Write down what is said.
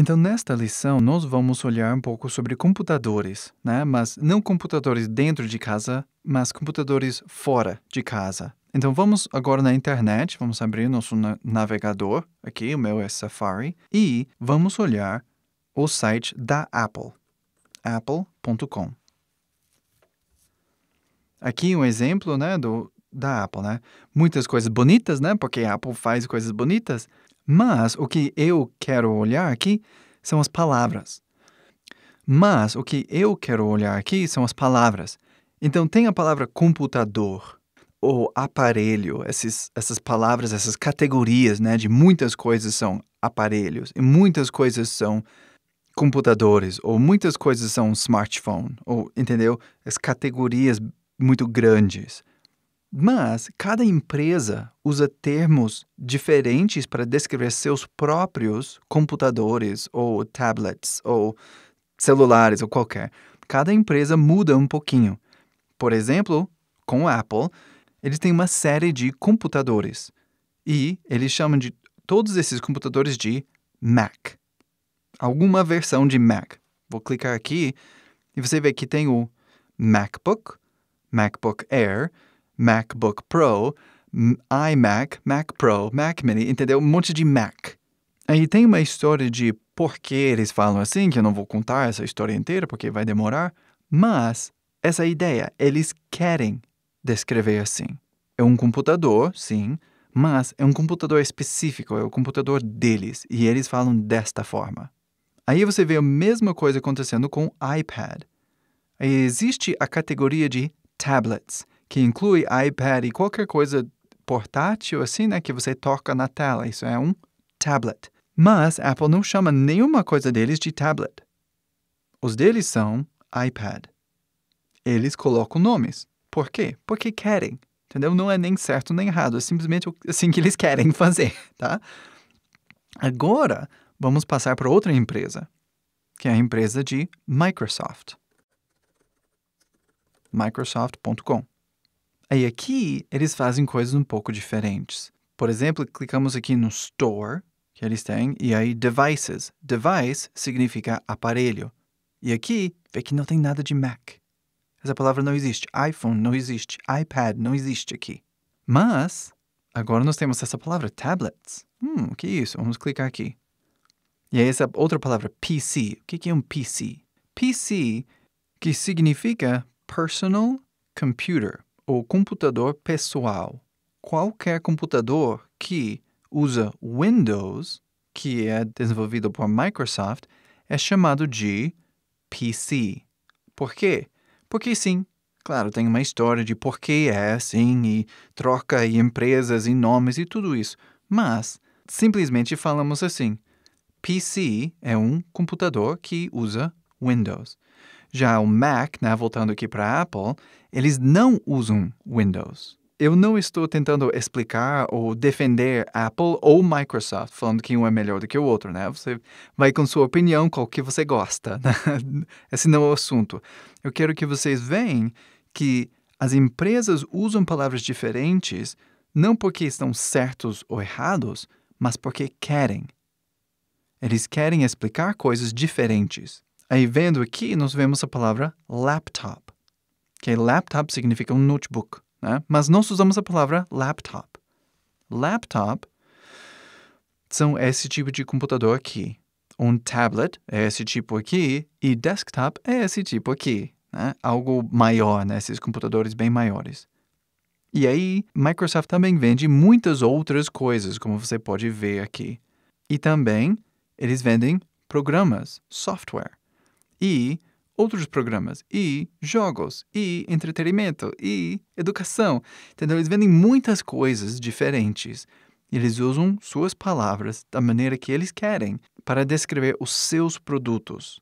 Então, nesta lição, nós vamos olhar um pouco sobre computadores, né? mas não computadores dentro de casa, mas computadores fora de casa. Então, vamos agora na internet, vamos abrir nosso navegador, aqui, o meu é Safari, e vamos olhar o site da Apple, apple.com. Aqui um exemplo né, do, da Apple, né? Muitas coisas bonitas, né? Porque a Apple faz coisas bonitas, mas o que eu quero olhar aqui são as palavras. Mas o que eu quero olhar aqui são as palavras. Então tem a palavra computador ou aparelho, esses, essas palavras, essas categorias, né, de muitas coisas são aparelhos e muitas coisas são computadores ou muitas coisas são smartphone, ou entendeu? As categorias muito grandes. Mas cada empresa usa termos diferentes para descrever seus próprios computadores ou tablets ou celulares ou qualquer. Cada empresa muda um pouquinho. Por exemplo, com a Apple, eles têm uma série de computadores e eles chamam de todos esses computadores de Mac. Alguma versão de Mac. Vou clicar aqui e você vê que tem o MacBook, MacBook Air, MacBook Pro, iMac, Mac Pro, Mac Mini, entendeu? Um monte de Mac. Aí tem uma história de por que eles falam assim, que eu não vou contar essa história inteira porque vai demorar, mas essa ideia eles querem descrever assim. É um computador, sim, mas é um computador específico, é o computador deles, e eles falam desta forma. Aí você vê a mesma coisa acontecendo com o iPad. Aí existe a categoria de tablets, que inclui iPad e qualquer coisa portátil assim, né, que você toca na tela. Isso é um tablet. Mas Apple não chama nenhuma coisa deles de tablet. Os deles são iPad. Eles colocam nomes. Por quê? Porque querem. Entendeu? Não é nem certo nem errado, é simplesmente assim que eles querem fazer, tá? Agora, vamos passar para outra empresa, que é a empresa de Microsoft. Microsoft.com. Aí aqui eles fazem coisas um pouco diferentes. Por exemplo, clicamos aqui no Store que eles têm e aí Devices. Device significa aparelho. E aqui vê que não tem nada de Mac. Essa palavra não existe. iPhone não existe. iPad não existe aqui. Mas agora nós temos essa palavra tablets. Hum, o que é isso? Vamos clicar aqui. E aí essa outra palavra PC. O que é um PC? PC que significa Personal Computer o computador pessoal. Qualquer computador que usa Windows, que é desenvolvido por Microsoft, é chamado de PC. Por quê? Porque sim. Claro, tem uma história de por que é assim, e troca, e empresas, e nomes, e tudo isso. Mas, simplesmente falamos assim. PC é um computador que usa Windows. Já o Mac, né, voltando aqui para a Apple, eles não usam Windows. Eu não estou tentando explicar ou defender Apple ou Microsoft, falando que um é melhor do que o outro, né? Você vai com sua opinião, qual que você gosta. Né? Esse não é o assunto. Eu quero que vocês vejam que as empresas usam palavras diferentes não porque estão certos ou errados, mas porque querem. Eles querem explicar coisas diferentes. Aí vendo aqui, nós vemos a palavra laptop, que é laptop significa um notebook, né? mas nós usamos a palavra laptop. Laptop são esse tipo de computador aqui. Um tablet é esse tipo aqui e desktop é esse tipo aqui. Né? Algo maior, né? esses computadores bem maiores. E aí, Microsoft também vende muitas outras coisas, como você pode ver aqui. E também, eles vendem programas, software e outros programas, e jogos, e entretenimento, e educação. Entendeu? Eles vendem muitas coisas diferentes. Eles usam suas palavras da maneira que eles querem para descrever os seus produtos.